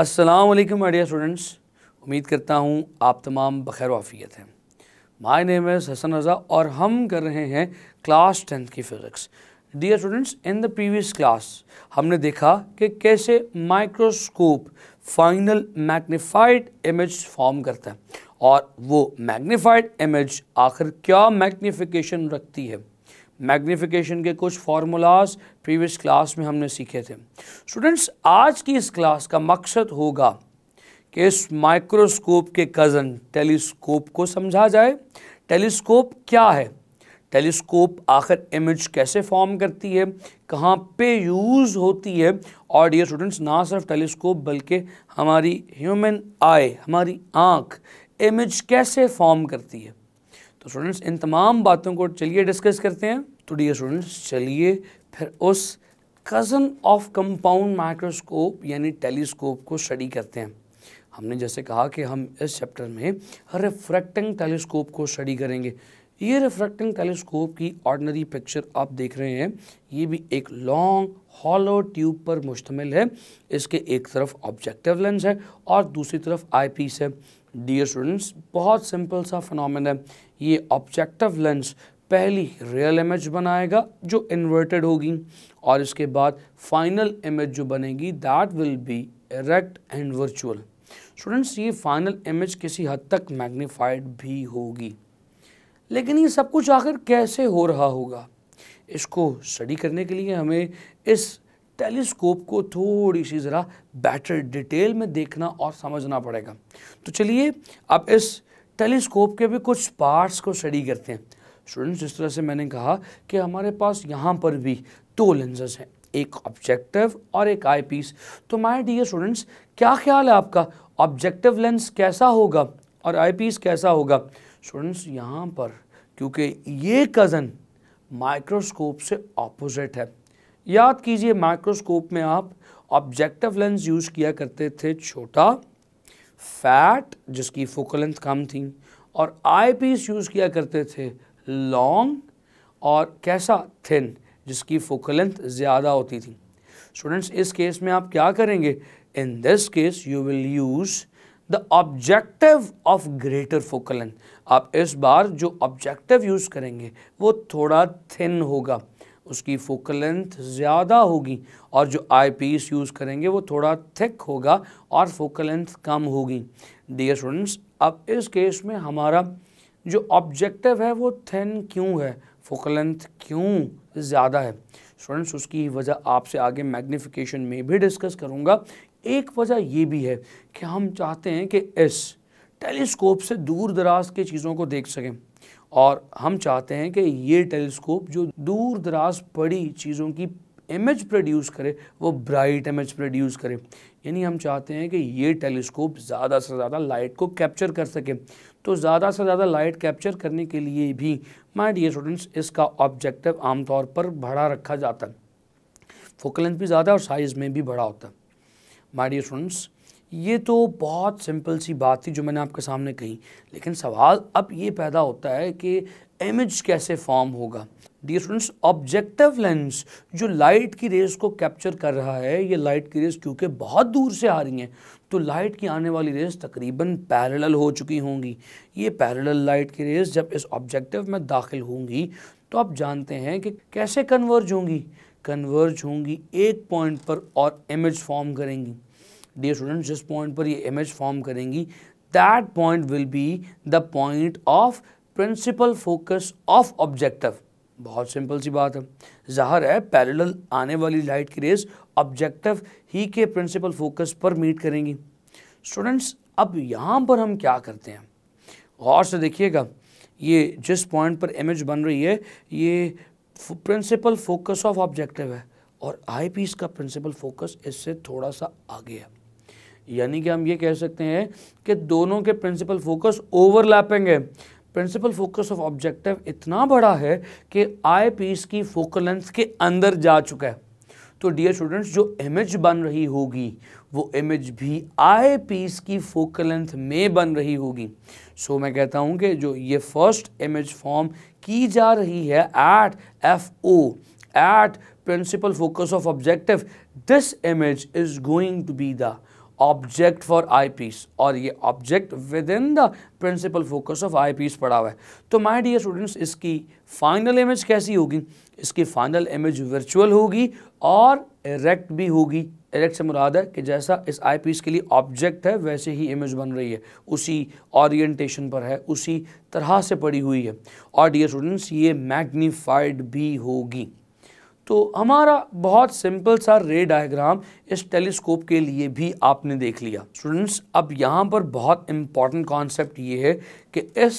Aslam my dear students उम्मीद करता हूँ आप तमाम बखैर वाफ़ियत हैं my name is Hasan Raza और हम कर रहे हैं क्लास टेंथ की physics dear students in the previous class हमने देखा कि कैसे microscope final magnified image form करता है और वो मैग्नीफाइड इमेज आखिर क्या मैग्नीफिकेशन रखती है मैग्नीफिकेशन के कुछ फार्मूलाज प्रीवियस क्लास में हमने सीखे थे स्टूडेंट्स आज की इस क्लास का मकसद होगा कि इस माइक्रोस्कोप के कज़न टेलीस्कोप को समझा जाए टेलीस्कोप क्या है टेलीस्कोप आखिर इमेज कैसे फॉर्म करती है कहाँ पे यूज़ होती है और ये स्टूडेंट्स ना सिर्फ टेलीस्कोप बल्कि हमारी ह्यूमन आई हमारी आँख इमेज कैसे फॉर्म करती है तो स्टूडेंट्स इन तमाम बातों को चलिए डिस्कस करते हैं तो डियर स्टूडेंट्स चलिए फिर उस कज़न ऑफ कंपाउंड माइक्रोस्कोप यानी टेलीस्कोप को स्टडी करते हैं हमने जैसे कहा कि हम इस चैप्टर में रिफ्रैक्टिंग टेलीस्कोप को स्टडी करेंगे ये रिफ्रैक्टिंग टेलीस्कोप की ऑर्डनरी पिक्चर आप देख रहे हैं ये भी एक लॉन्ग हॉलो ट्यूब पर मुश्तमिल है इसके एक तरफ ऑब्जेक्टिव लेंस है और दूसरी तरफ आई पीस है डियर स्टूडेंट्स बहुत सिंपल सा फिनमिन है ये ऑब्जेक्टिव लेंस पहली रियल इमेज बनाएगा जो इन्वर्टेड होगी और इसके बाद फाइनल इमेज जो बनेगी that will be erect and virtual students ये फाइनल इमेज किसी हद तक मैग्नीफाइड भी होगी लेकिन ये सब कुछ आखिर कैसे हो रहा होगा इसको स्टडी करने के लिए हमें इस टेलीस्कोप को थोड़ी सी ज़रा बेटर डिटेल में देखना और समझना पड़ेगा तो चलिए अब इस टेलीस्कोप के भी कुछ पार्ट्स को स्टडी करते हैं स्टूडेंट्स जिस तरह से मैंने कहा कि हमारे पास यहाँ पर भी दो लेंसेज हैं एक ऑब्जेक्टिव और एक आई पीस तो माय डियर स्टूडेंट्स क्या ख्याल है आपका ऑब्जेक्टिव लेंस कैसा होगा और आई पीस कैसा होगा स्टूडेंट्स यहाँ पर क्योंकि ये कज़न माइक्रोस्कोप से ऑपोजिट है याद कीजिए माइक्रोस्कोप में आप ऑब्जेक्टिव लेंस यूज किया करते थे छोटा फैट जिसकी फोकल लेंथ कम थी और आई पीस यूज़ किया करते थे लॉन्ग और कैसा थिन जिसकी फोकल लेंथ ज़्यादा होती थी स्टूडेंट्स इस केस में आप क्या करेंगे in this case you will use the objective of greater focal length आप इस बार जो ऑब्जेक्टिव यूज़ करेंगे वो थोड़ा थिन होगा उसकी फोकल लेंथ ज़्यादा होगी और जो आई पीस यूज़ करेंगे वो थोड़ा थिक होगा और फोकल लेंथ कम होगी डियर स्टूडेंट्स अब इस केस में हमारा जो ऑब्जेक्टिव है वो थिन क्यों है फोकल लेंथ क्यों ज़्यादा है स्टूडेंट्स उसकी वजह आपसे आगे मैग्नीफिकेशन में भी डिस्कस करूँगा एक वजह ये भी है कि हम चाहते हैं कि इस टेलीस्कोप से दूर दराज के चीज़ों को देख सकें और हम चाहते हैं कि ये टेलीस्कोप जो दूर दराज पड़ी चीज़ों की इमेज प्रोड्यूस करे वो ब्राइट इमेज प्रोड्यूस करे यानी हम चाहते हैं कि ये टेलीस्कोप ज़्यादा से ज़्यादा लाइट को कैप्चर कर सके तो ज़्यादा से ज़्यादा लाइट कैप्चर करने के लिए भी माय डियर स्टूडेंट्स इसका ऑब्जेक्टिव आमतौर पर बढ़ा रखा जाता है फोकल लेंथ भी ज़्यादा और साइज़ में भी बड़ा होता है माय डियर स्टूडेंट्स ये तो बहुत सिंपल सी बात थी जो मैंने आपके सामने कही लेकिन सवाल अब ये पैदा होता है कि इमेज कैसे फॉर्म होगा डी स्टूडेंट्स ऑब्जेक्टिव लेंस जो लाइट की रेस को कैप्चर कर रहा है ये लाइट की रेस क्योंकि बहुत दूर से आ रही हैं तो लाइट की आने वाली रेस तकरीबन पैरेलल हो चुकी होंगी ये पैरेलल लाइट की रेस जब इस ऑब्जेक्टिव में दाखिल होंगी तो आप जानते हैं कि कैसे कन्वर्ज होंगी कन्वर्ज होंगी एक पॉइंट पर और इमेज फॉर्म करेंगी डी स्टूडेंट जिस पॉइंट पर ये इमेज फॉर्म करेंगी that point will be the point of principal focus of objective बहुत सिंपल सी बात है जाहिर है पैरेलल आने वाली लाइट की रेस ऑब्जेक्टिव ही के प्रिंसिपल फोकस पर मीट करेंगी स्टूडेंट्स अब यहाँ पर हम क्या करते हैं गौर से देखिएगा ये जिस पॉइंट पर इमेज बन रही है ये प्रिंसिपल फोकस ऑफ ऑब्जेक्टिव है और आई पीस का प्रिंसिपल फोकस इससे थोड़ा सा आगे है यानी कि हम ये कह सकते हैं कि दोनों के प्रिंसिपल फोकस ओवरलैपिंग है प्रिंसिपल फोकस ऑफ ऑब्जेक्टिव इतना बड़ा है कि आई पीस की फोकल लेंथ के अंदर जा चुका है तो डियर स्टूडेंट्स जो इमेज बन रही होगी वो इमेज भी आई पीस की फोकल लेंथ में बन रही होगी सो so, मैं कहता हूँ कि जो ये फर्स्ट इमेज फॉर्म की जा रही है at F O at principal focus of objective this image is going to be the object for eyepiece और ये object within the principal focus of eyepiece पड़ा हुआ है तो माय डियर स्टूडेंट्स इसकी final image कैसी होगी इसकी फाइनल इमेज वर्चुअल होगी और इरेक्ट भी होगी इरेक्ट से मुराद है कि जैसा इस आई पीस के लिए ऑब्जेक्ट है वैसे ही इमेज बन रही है उसी ऑरिएंटेशन पर है उसी तरह से पड़ी हुई है और डियर स्टूडेंट्स ये मैग्नीफाइड भी होगी तो हमारा बहुत सिंपल सा रे डायग्राम इस टेलीस्कोप के लिए भी आपने देख लिया स्टूडेंट्स अब यहाँ पर बहुत इम्पॉर्टेंट कॉन्सेप्ट ये है कि इस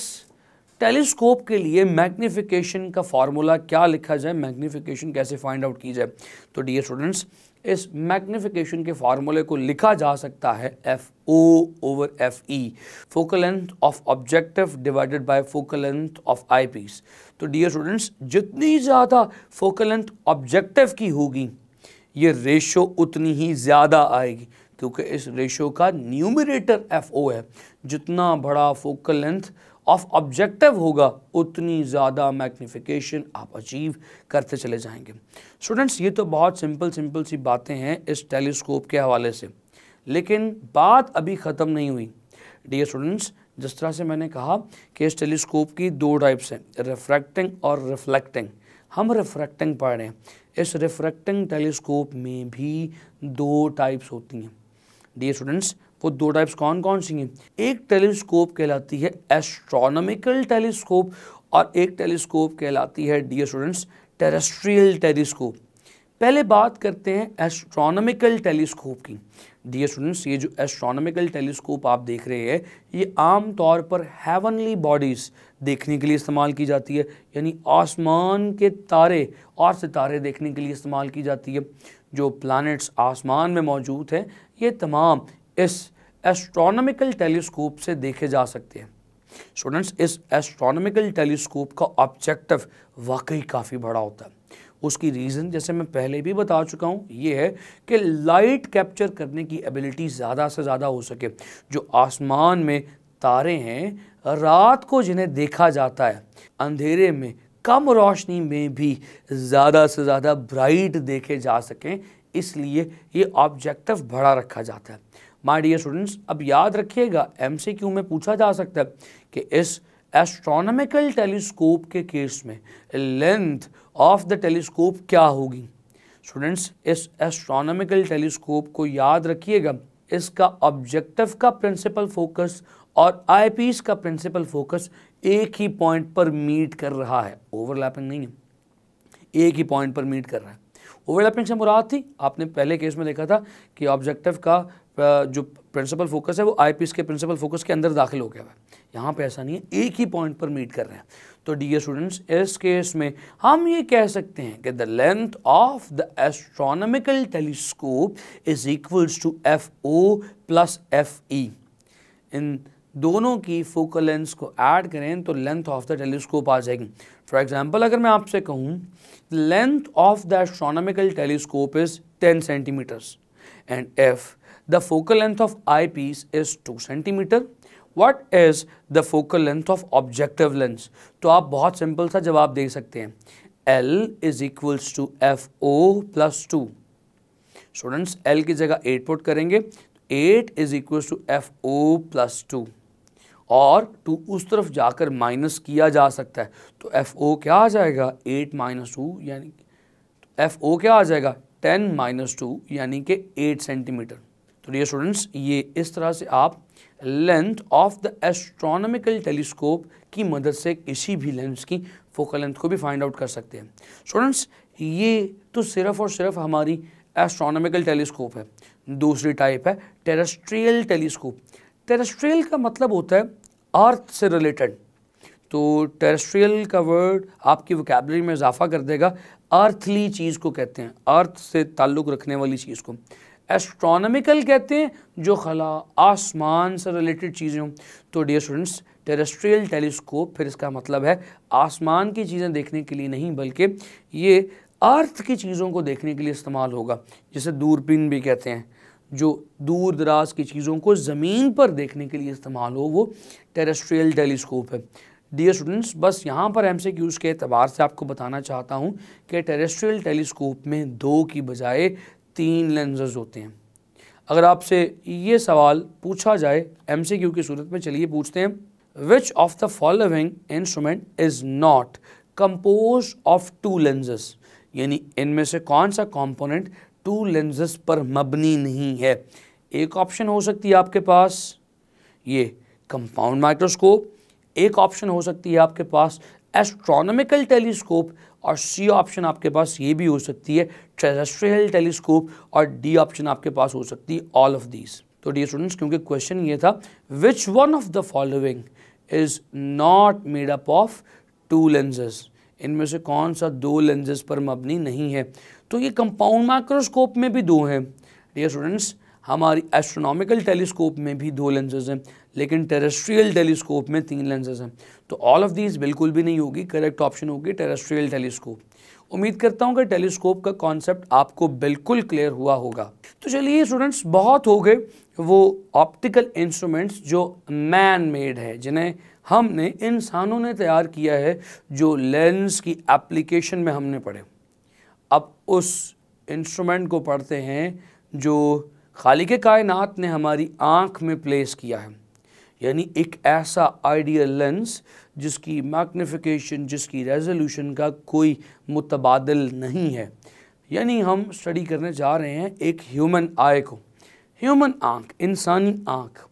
टेलीस्कोप के लिए मैग्नीफिकेशन का फार्मूला क्या लिखा जाए मैग्नीफिकेशन कैसे फाइंड आउट की जाए तो डियर स्टूडेंट्स इस मैग्निफिकेशन के फार्मूले को लिखा जा सकता है F O over F E focal length of objective divided by focal length of eyepiece तो डियर स्टूडेंट्स जितनी ज़्यादा फोकल लेंथ ऑब्जेक्टिव की होगी ये रेशो उतनी ही ज़्यादा आएगी क्योंकि इस रेशो का न्यूमिनेटर एफ ओ है जितना बड़ा फोकल लेंथ ऑफ ऑब्जेक्टिव होगा उतनी ज़्यादा मैग्निफिकेशन आप अचीव करते चले जाएंगे स्टूडेंट्स ये तो बहुत सिंपल सिंपल सी बातें हैं इस टेलीस्कोप के हवाले से लेकिन बात अभी ख़त्म नहीं हुई डियर स्टूडेंट्स जिस तरह से मैंने कहा कि इस टेलीस्कोप की दो टाइप्स हैं रिफ्रैक्टिंग और रिफ्लेक्टिंग हम रिफ्रैक्टिंग पढ़ रहे हैं इस रिफ्रैक्टिंग टेलीस्कोप में भी दो टाइप्स होती हैं डियर स्टूडेंट्स वो दो टाइप्स कौन कौन सी हैं एक टेलीस्कोप कहलाती है एस्ट्रोनॉमिकल टेलीस्कोप और एक टेलीस्कोप कहलाती है डियर स्टूडेंट्स टेरेस्ट्रियल टेलीस्कोप पहले बात करते हैं एस्ट्रोनॉमिकल टेलीस्कोप की डियर स्टूडेंट्स ये जो एस्ट्रोनॉमिकल टेलीस्कोप आप देख रहे हैं ये आम तौर पर हेवनली बॉडीज़ देखने के लिए इस्तेमाल की जाती है यानी आसमान के तारे और सितारे देखने के लिए इस्तेमाल की जाती है जो प्लानट्स आसमान में मौजूद हैं ये तमाम इस एस्ट्रोनॉमिकल टेलीस्कोप से देखे जा सकते हैं स्टूडेंट्स इस एस्ट्रोनॉमिकल टेलीस्कोप का ऑब्जेक्टिव वाकई काफ़ी बड़ा होता है उसकी रीज़न जैसे मैं पहले भी बता चुका हूँ ये है कि लाइट कैप्चर करने की एबिलिटी ज़्यादा से ज़्यादा हो सके जो आसमान में तारे हैं रात को जिन्हें देखा जाता है अंधेरे में कम रोशनी में भी ज़्यादा से ज़्यादा ब्राइट देखे जा सकें इसलिए ये ऑब्जेक्टिव बड़ा रखा जाता है माय डियर स्टूडेंट्स अब याद रखिएगा एमसीक्यू में पूछा जा सकता है कि इस एस्ट्रोनॉमिकल टेलीस्कोप के केस में लेंथ ऑफ द टेलीस्कोप क्या होगी स्टूडेंट्स इस एस्ट्रोनॉमिकल टेलीस्कोप को याद रखिएगा इसका ऑब्जेक्टिव का प्रिंसिपल फोकस और आईपीस का प्रिंसिपल फोकस एक ही पॉइंट पर मीट कर रहा है ओवरलैपिंग नहीं है एक ही पॉइंट पर मीट कर रहा है ओवरलैपिंग से मुराद थी आपने पहले केस में देखा था कि ऑब्जेक्टिव का जो प्रिंसिपल फोकस है वो आई के प्रिंसिपल फोकस के अंदर दाखिल हो गया है यहाँ पे ऐसा नहीं है एक ही पॉइंट पर मीट कर रहे हैं तो डी स्टूडेंट्स इस केस में हम ये कह सकते हैं कि the length of the astronomical telescope is equals to F O plus F E इन दोनों की फोकल लेंथ को ऐड करें तो लेंथ ऑफ द टेलीस्कोप आ जाएगी फॉर एग्जाम्पल अगर मैं आपसे कहूँ length of the astronomical telescope is ten centimeters and F the focal length of eyepiece is 2 centimeter What is the focal length of objective lens? तो आप बहुत simple सा जवाब दे सकते हैं L is equals to F O plus two students L की जगह eight put करेंगे eight is equals to F O plus two और टू उस तरफ जाकर माइनस किया जा सकता है तो एफ ओ क्या आ जाएगा एट माइनस टू यानी एफ ओ क्या आ जाएगा टेन माइनस टू यानी कि एट सेंटीमीटर तो डियर स्टूडेंट्स ये इस तरह से आप length of the astronomical telescope की मदद से किसी भी लेंस की फोकल लेंथ को भी फाइंड आउट कर सकते हैं स्टूडेंट्स ये तो सिर्फ और सिर्फ हमारी एस्ट्रोनॉमिकल टेलीस्कोप है दूसरी टाइप है टेरेस्ट्रियल टेलीस्कोप टेरेस्ट्रियल का मतलब होता है अर्थ से रिलेटेड तो टेरेस्ट्रियल का वर्ड आपकी वोकेबलरी में इजाफा कर देगा अर्थली चीज़ को कहते हैं अर्थ से ताल्लुक़ रखने वाली चीज़ को एस्ट्रोनॉमिकल कहते हैं जो खला आसमान से रिलेटेड चीज़ें हों तो डियर स्टूडेंट्स टेरेस्ट्रियल टेलीस्कोप फिर इसका मतलब है आसमान की चीज़ें देखने के लिए नहीं बल्कि ये अर्थ की चीज़ों को देखने के लिए इस्तेमाल होगा जिसे दूरबीन भी कहते हैं जो दूर दराज की चीज़ों को ज़मीन पर देखने के लिए इस्तेमाल हो वो टेरेस्ट्रियल टेलीस्कोप है डियर स्टूडेंट्स बस यहाँ पर एम से क्यूज़ के अतबार से आपको बताना चाहता हूँ कि टेरेस्ट्रियल टेलीस्कोप में दो की बजाय तीन लेंजेज होते हैं अगर आपसे ये सवाल पूछा जाए एम सी क्यू की सूरत में चलिए पूछते हैं which of the following instrument is not compose of two lenses यानी इनमें से कौन सा कॉम्पोनेंट टू लेंजेस पर मबनी नहीं है एक ऑप्शन हो सकती है आपके पास ये कंपाउंड माइक्रोस्कोप एक ऑप्शन हो सकती है आपके पास एस्ट्रोनॉमिकल टेलीस्कोप और सी ऑप्शन आपके पास ये भी हो सकती है टेरेस्ट्रियल टेलीस्कोप और डी ऑप्शन आपके पास हो सकती है ऑल ऑफ दीज तो डी स्टूडेंट्स क्योंकि क्वेश्चन ये था which one of the following is not made up of two lenses इनमें से कौन सा दो लेंजेस पर मबनी नहीं है तो ये कंपाउंड माइक्रोस्कोप में भी दो हैं डियर स्टूडेंट्स हमारी एस्ट्रोनॉमिकल टेलीस्कोप में भी दो लेंसेज हैं लेकिन टेरेस्ट्रियल टेलीस्कोप में तीन लेंसेज हैं तो ऑल ऑफ दीज बिल्कुल भी नहीं होगी करेक्ट ऑप्शन होगी टेरेस्ट्रियल टेलीस्कोप उम्मीद करता हूँ कि टेलीस्कोप का कॉन्सेप्ट आपको बिल्कुल क्लियर हुआ होगा तो चलिए स्टूडेंट्स बहुत हो गए वो ऑप्टिकल इंस्ट्रूमेंट्स जो मैन मेड है जिन्हें हमने इंसानों ने तैयार किया है जो लेंस की एप्लीकेशन में हमने पढ़े अब उस इंस्ट्रूमेंट को पढ़ते हैं जो खाली के कायनात ने हमारी आँख में प्लेस किया है यानी एक ऐसा आइडियल लेंस जिसकी मैग्निफिकेशन जिसकी रेजोल्यूशन का कोई मुतबादल नहीं है यानी हम स्टडी करने जा रहे हैं एक ह्यूमन आई को ह्यूमन आँख इंसानी आँख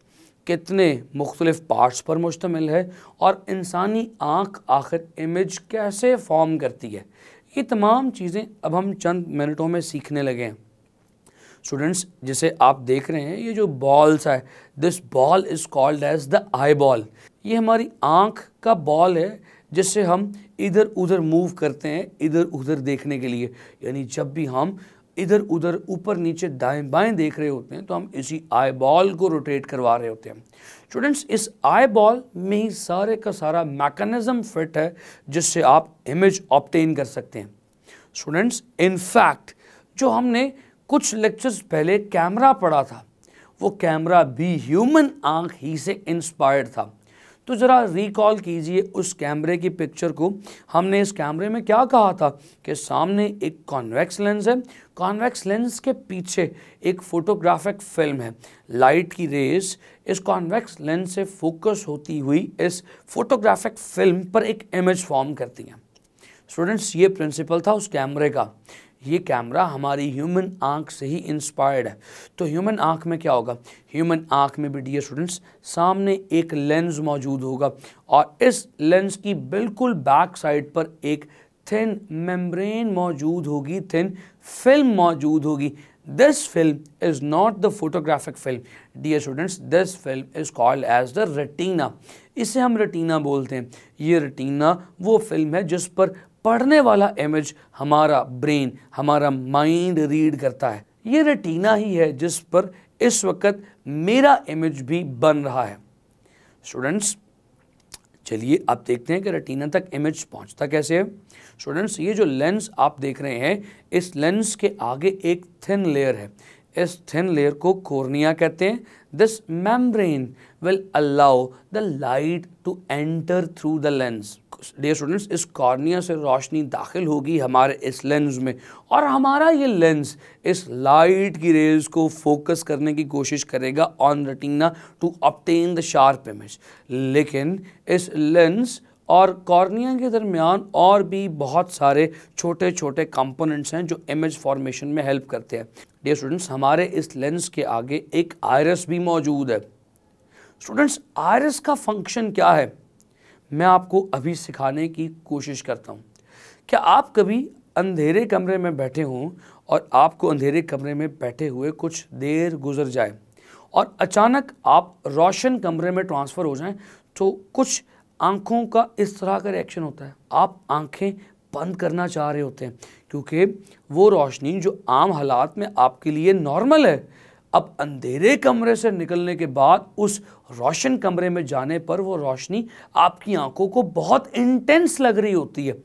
कितने मुख्तलिफ़ पार्ट्स पर मुश्तमिल है और इंसानी आँख आखिर इमेज कैसे फॉर्म करती है ये तमाम चीज़ें अब हम चंद मिनटों में सीखने लगे हैं स्टूडेंट्स जिसे आप देख रहे हैं ये जो बॉल्स है this ball is called as the eyeball ये हमारी आँख का बॉल है जिससे हम इधर उधर मूव करते हैं इधर उधर देखने के लिए यानी जब भी हम इधर उधर ऊपर नीचे दाएं बाएं देख रहे होते हैं तो हम इसी आई बॉल को रोटेट करवा रहे होते हैं स्टूडेंट्स इस आई बॉल में ही सारे का सारा मैकेनिज्म फिट है जिससे आप इमेज ऑप्टेन कर सकते हैं स्टूडेंट्स इनफैक्ट जो हमने कुछ लेक्चर्स पहले कैमरा पड़ा था वो कैमरा भी ह्यूमन आंख ही से इंस्पायर्ड था तो ज़रा रिकॉल कीजिए उस कैमरे की पिक्चर को हमने इस कैमरे में क्या कहा था कि सामने एक कॉन्वेक्स लेंस है कॉन्वेक्स लेंस के पीछे एक फोटोग्राफिक फिल्म है लाइट की रेस इस कॉन्वेक्स लेंस से फोकस होती हुई इस फोटोग्राफिक फिल्म पर एक इमेज फॉर्म करती हैं स्टूडेंट्स ये प्रिंसिपल था उस कैमरे का ये कैमरा हमारी ह्यूमन आंख से ही इंस्पायर्ड है तो ह्यूमन आंख में क्या होगा ह्यूमन आंख में भी डियर स्टूडेंट्स सामने एक लेंस मौजूद होगा और इस लेंस की बिल्कुल बैक साइड पर एक थिन मेम्ब्रेन मौजूद होगी थिन फिल्म मौजूद होगी this film is not the photographic film dear students this film is called as the retina इसे हम रेटीना बोलते हैं ये रेटीना वो फिल्म है जिस पर पढ़ने वाला इमेज हमारा ब्रेन हमारा माइंड रीड करता है ये रेटिना ही है जिस पर इस वक्त मेरा इमेज भी बन रहा है स्टूडेंट्स चलिए आप देखते हैं कि रेटिना तक इमेज पहुंचता कैसे है स्टूडेंट्स ये जो लेंस आप देख रहे हैं इस लेंस के आगे एक थिन लेयर है इस थिन लेयर को कोर्निया कहते हैं this membrane will allow the light to enter through the lens. Dear students इस कॉर्निया से रोशनी दाखिल होगी हमारे इस लेंस में और हमारा ये लेंस इस लाइट की रेज को फोकस करने की कोशिश करेगा on retina to obtain the sharp image लेकिन इस लेंस और कॉर्निया के दरमियान और भी बहुत सारे छोटे छोटे कंपोनेंट्स हैं जो इमेज फॉर्मेशन में हेल्प करते हैं डे स्टूडेंट्स हमारे इस लेंस के आगे एक आयरस भी मौजूद है स्टूडेंट्स आयरस का फंक्शन क्या है मैं आपको अभी सिखाने की कोशिश करता हूँ क्या आप कभी अंधेरे कमरे में बैठे हों और आपको अंधेरे कमरे में बैठे हुए कुछ देर गुजर जाए और अचानक आप रोशन कमरे में ट्रांसफ़र हो जाएं तो कुछ आँखों का इस तरह का रिएक्शन होता है आप आँखें बंद करना चाह रहे होते हैं क्योंकि वो रोशनी जो आम हालात में आपके लिए नॉर्मल है अब अंधेरे कमरे से निकलने के बाद उस रोशन कमरे में जाने पर वो रोशनी आपकी आंखों को बहुत इंटेंस लग रही होती है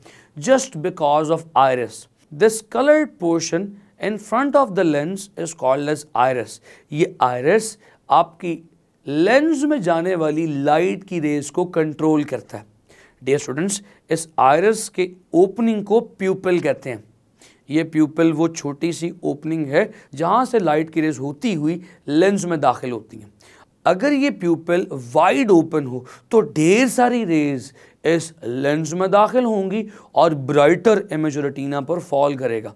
just because of iris this coloured portion in front of the lens is called as iris ये आयरस आपकी लेंस में जाने वाली लाइट की रेज को कंट्रोल करता है डियर स्टूडेंट्स इस आयरस के ओपनिंग को प्यूपल कहते हैं ये प्यूपल वो छोटी सी ओपनिंग है जहाँ से लाइट की रेज होती हुई लेंस में दाखिल होती हैं अगर ये प्यूपल वाइड ओपन हो तो ढेर सारी रेज इस लेंस में दाखिल होंगी और ब्राइटर इमेज रेटिना पर फॉल करेगा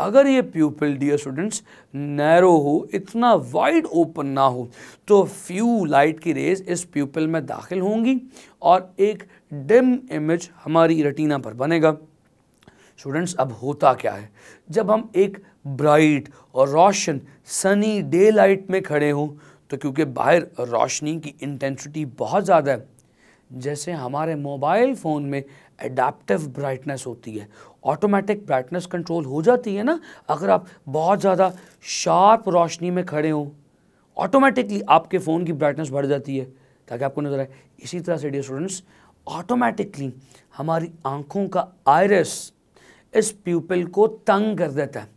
अगर ये प्यूपल डियर स्टूडेंट्स नैरो हो इतना वाइड ओपन ना हो तो फ्यू लाइट की रेज इस प्यूपल में दाखिल होंगी और एक डिम इमेज हमारी रेटिना पर बनेगा स्टूडेंट्स अब होता क्या है जब हम एक ब्राइट और रोशन सनी डे लाइट में खड़े हों तो क्योंकि बाहर रोशनी की इंटेंसिटी बहुत ज़्यादा है जैसे हमारे मोबाइल फ़ोन में एडाप्टिव ब्राइटनेस होती है ऑटोमेटिक ब्राइटनेस कंट्रोल हो जाती है ना अगर आप बहुत ज़्यादा शार्प रोशनी में खड़े हों ऑटोमेटिकली आपके फ़ोन की ब्राइटनेस बढ़ जाती है ताकि आपको नज़र आए इसी तरह से डी स्टूडेंट्स ऑटोमेटिकली हमारी आँखों का आयरस इस प्यूपल को तंग कर देता है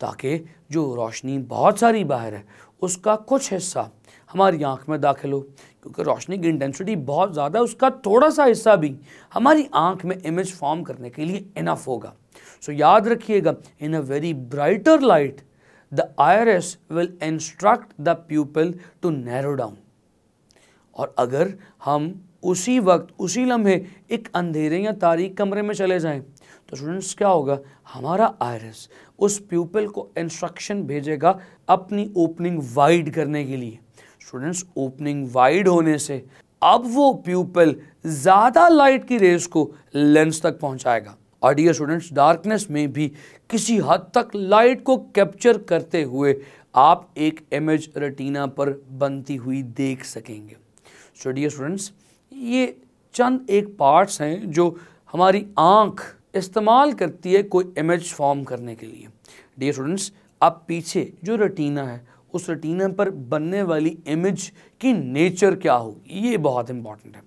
ताकि जो रोशनी बहुत सारी बाहर है उसका कुछ हिस्सा हमारी आँख में दाखिल हो क्योंकि रोशनी की इंटेंसिटी बहुत ज़्यादा है उसका थोड़ा सा हिस्सा भी हमारी आँख में इमेज फॉर्म करने के लिए इनफ होगा सो so, याद रखिएगा in a very brighter light the eyes will instruct the pupil to narrow down और अगर हम उसी वक्त उसी लम्हे एक अंधेरे या तारीख कमरे में चले जाएं तो स्टूडेंट्स क्या होगा हमारा आयरस उस प्यूपल को इंस्ट्रक्शन भेजेगा अपनी ओपनिंग वाइड करने के लिए स्टूडेंट्स ओपनिंग वाइड होने से अब वो प्यूपल ज़्यादा लाइट की रेस को लेंस तक पहुंचाएगा और डियर स्टूडेंट्स डार्कनेस में भी किसी हद तक लाइट को कैप्चर करते हुए आप एक इमेज रेटिना पर बनती हुई देख सकेंगे सो डियर स्टूडेंट्स ये चंद एक पार्ट्स हैं जो हमारी आँख इस्तेमाल करती है कोई इमेज फॉर्म करने के लिए डियर स्टूडेंट्स अब पीछे जो रटीना है उस रटीना पर बनने वाली इमेज की नेचर क्या होगी ये बहुत इंपॉर्टेंट है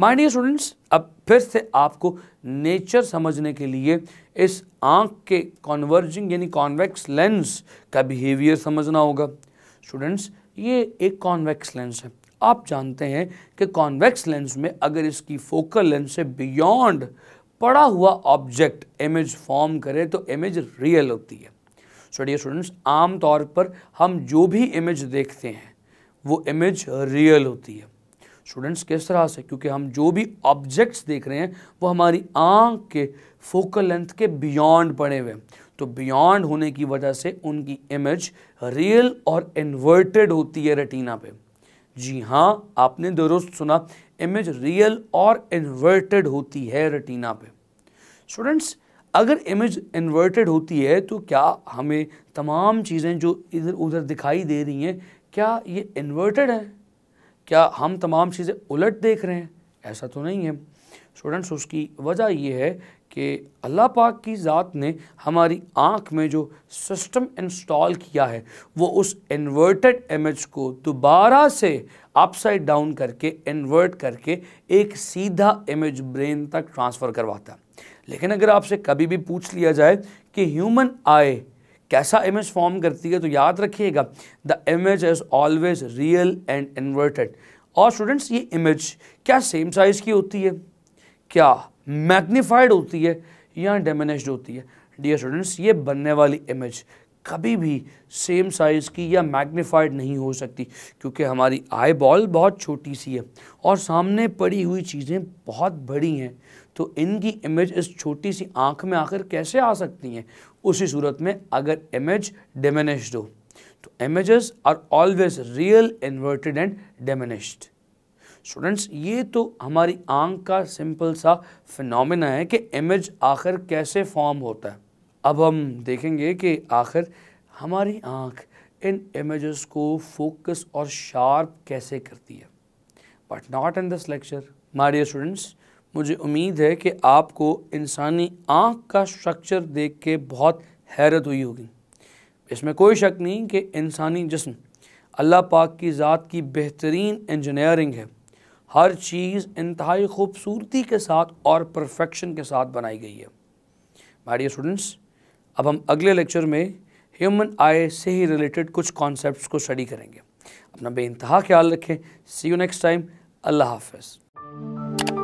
माय डियर स्टूडेंट्स अब फिर से आपको नेचर समझने के लिए इस आँख के कॉन्वर्जिंग यानी कॉन्वेक्स लेंस का बिहेवियर समझना होगा स्टूडेंट्स ये एक कॉन्वेक्स लेंस है आप जानते हैं कि कॉन्वेक्स लेंस में अगर इसकी फोकल लेंस से बियॉन्ड पड़ा हुआ ऑब्जेक्ट इमेज फॉर्म करे तो इमेज रियल होती है सो डियर स्टूडेंट्स आम तौर पर हम जो भी इमेज देखते हैं वो इमेज रियल होती है स्टूडेंट्स किस तरह से क्योंकि हम जो भी ऑब्जेक्ट्स देख रहे हैं वो हमारी आंख के फोकल लेंथ के बियॉन्ड पड़े हुए तो बियॉन्ड होने की वजह से उनकी इमेज रियल और इन्वर्टेड होती है रेटिना पे जी हाँ आपने दुरुस्त सुना इमेज रियल और इन्वर्टेड होती है रेटिना पे स्टूडेंट्स अगर इमेज इन्वर्टेड होती है तो क्या हमें तमाम चीज़ें जो इधर उधर दिखाई दे रही हैं क्या ये इन्वर्टेड हैं क्या हम तमाम चीज़ें उलट देख रहे हैं ऐसा तो नहीं है स्टूडेंट्स उसकी वजह ये है कि अल्लाह पाक की ज़ात ने हमारी आँख में जो सिस्टम इंस्टॉल किया है वो उस इन्वर्टेड इमेज को दोबारा से अपसाइड डाउन करके इन्वर्ट करके एक सीधा इमेज ब्रेन तक ट्रांसफ़र करवाता है लेकिन अगर आपसे कभी भी पूछ लिया जाए कि ह्यूमन आई कैसा इमेज फॉर्म करती है तो याद रखिएगा the image is always real and inverted और स्टूडेंट्स ये इमेज क्या सेम साइज़ की होती है क्या मैग्नीफाइड होती है या डेमेनेज होती है डियर स्टूडेंट्स ये बनने वाली इमेज कभी भी सेम साइज़ की या मैग्नीफाइड नहीं हो सकती क्योंकि हमारी आई बॉल बहुत छोटी सी है और सामने पड़ी हुई चीज़ें बहुत बड़ी हैं तो इनकी इमेज इस छोटी सी आंख में आकर कैसे आ सकती हैं उसी सूरत में अगर इमेज डिमिनिश्ड हो तो images are always real inverted and diminished students ये तो हमारी आंख का सिंपल सा फिनमिना है कि इमेज आखिर कैसे फॉर्म होता है अब हम देखेंगे कि आखिर हमारी आंख इन इमेजेस को फोकस और शार्प कैसे करती है but not in this lecture my students मुझे उम्मीद है कि आपको इंसानी आँख का स्ट्रक्चर देख के बहुत हैरत हुई होगी इसमें कोई शक नहीं कि इंसानी जिसम अल्लाह पाक की ज़ात की बेहतरीन इंजीनियरिंग है हर चीज़ इंतहाई खूबसूरती के साथ और परफेक्शन के साथ बनाई गई है माय डियर स्टूडेंट्स अब हम अगले लेक्चर में ह्यूमन आई से ही रिलेटेड कुछ कॉन्सेप्ट्स को स्टडी करेंगे अपना बेानतहा ख्याल रखें सी यू नेक्स्ट टाइम अल्लाह हाफ